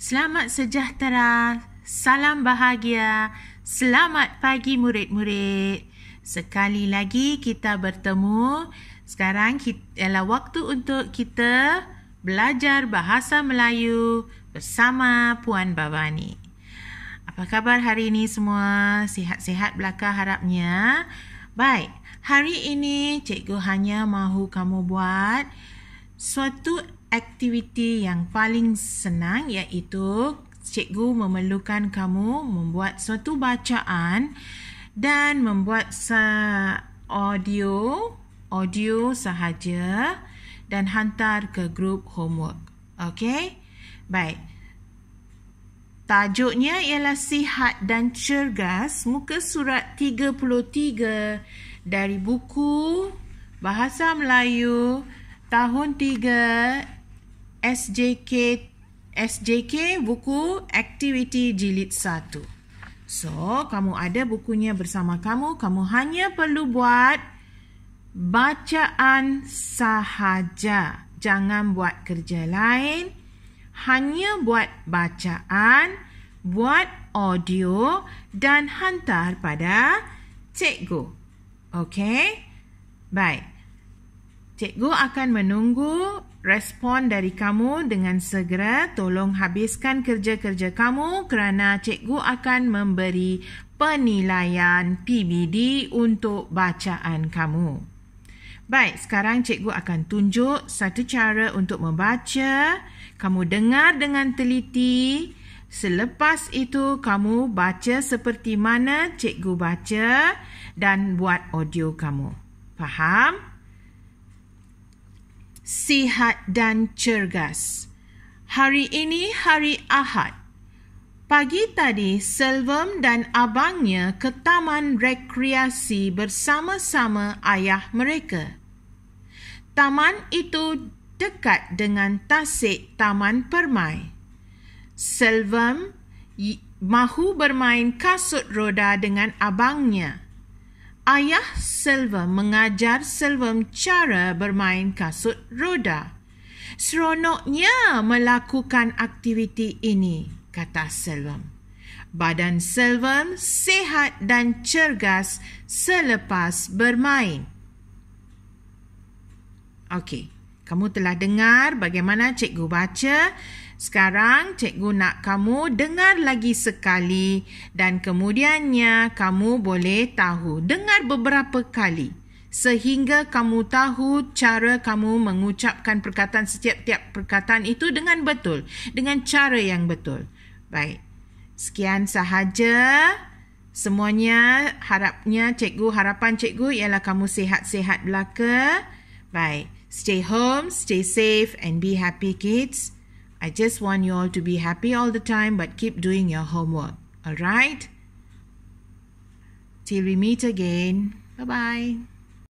Selamat sejahtera, salam bahagia, selamat pagi murid-murid. Sekali lagi kita bertemu. Sekarang kita, ialah waktu untuk kita belajar bahasa Melayu bersama Puan Bavani. Apa khabar hari ini semua? Sihat-sihat belaka harapnya. Baik, hari ini cikgu hanya mahu kamu buat suatu aktiviti yang paling senang iaitu cikgu memerlukan kamu membuat suatu bacaan dan membuat sa- audio audio sahaja dan hantar ke grup homework. Okey? Baik. Tajuknya ialah sihat dan cergas muka surat 33 dari buku Bahasa Melayu tahun 3 SJK SJK buku aktiviti jilid 1. So, kamu ada bukunya bersama kamu, kamu hanya perlu buat bacaan sahaja. Jangan buat kerja lain. Hanya buat bacaan, buat audio dan hantar pada cikgu. Okey? Baik. Cikgu akan menunggu respon dari kamu dengan segera. Tolong habiskan kerja-kerja kamu kerana cikgu akan memberi penilaian PBD untuk bacaan kamu. Baik, sekarang cikgu akan tunjuk satu cara untuk membaca. Kamu dengar dengan teliti. Selepas itu, kamu baca seperti mana cikgu baca dan buat audio kamu. Faham? sihat dan cergas. Hari ini hari Ahad. Pagi tadi, Selvam dan abangnya ke taman rekreasi bersama-sama ayah mereka. Taman itu dekat dengan tasik Taman Permai. Selvam mahu bermain kasut roda dengan abangnya. Ayah Silver mengajar Silver cara bermain kasut roda. Seronoknya melakukan aktiviti ini, kata Silver. Badan Silver sehat dan cergas selepas bermain. Okey. Kamu telah dengar bagaimana cikgu baca. Sekarang cikgu nak kamu dengar lagi sekali dan kemudiannya kamu boleh tahu dengar beberapa kali sehingga kamu tahu cara kamu mengucapkan perkataan setiap-tiap perkataan itu dengan betul dengan cara yang betul. Baik. Sekian sahaja semuanya harapnya cikgu harapan cikgu ialah kamu sihat-sihat belaka. Baik. Stay home, stay safe, and be happy, kids. I just want you all to be happy all the time, but keep doing your homework. All right? Till we meet again. Bye bye.